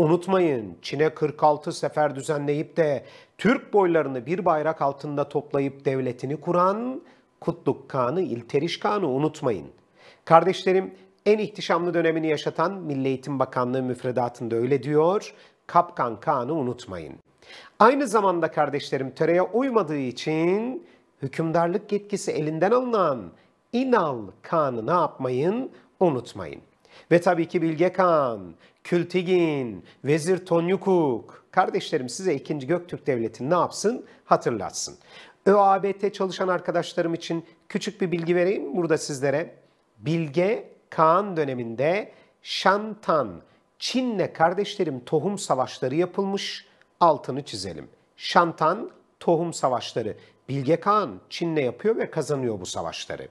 Unutmayın Çin'e 46 sefer düzenleyip de Türk boylarını bir bayrak altında toplayıp devletini kuran Kutluk Kağan'ı, İlteriş Kağan'ı unutmayın. Kardeşlerim en ihtişamlı dönemini yaşatan Milli Eğitim Bakanlığı müfredatında öyle diyor. Kapkan Kağan'ı unutmayın. Aynı zamanda kardeşlerim töreye uymadığı için hükümdarlık yetkisi elinden alınan İnal Kağan'ı ne yapmayın? Unutmayın. Ve tabii ki Bilge Kağan, Kültigin, Vezir Tonyukuk. Kardeşlerim size 2. Göktürk Devleti ne yapsın? Hatırlatsın. ÖABT çalışan arkadaşlarım için küçük bir bilgi vereyim burada sizlere. Bilge Kağan döneminde Şantan, Çin'le kardeşlerim tohum savaşları yapılmış. Altını çizelim. Şantan tohum savaşları. Bilge Kağan Çin'le yapıyor ve kazanıyor bu savaşları.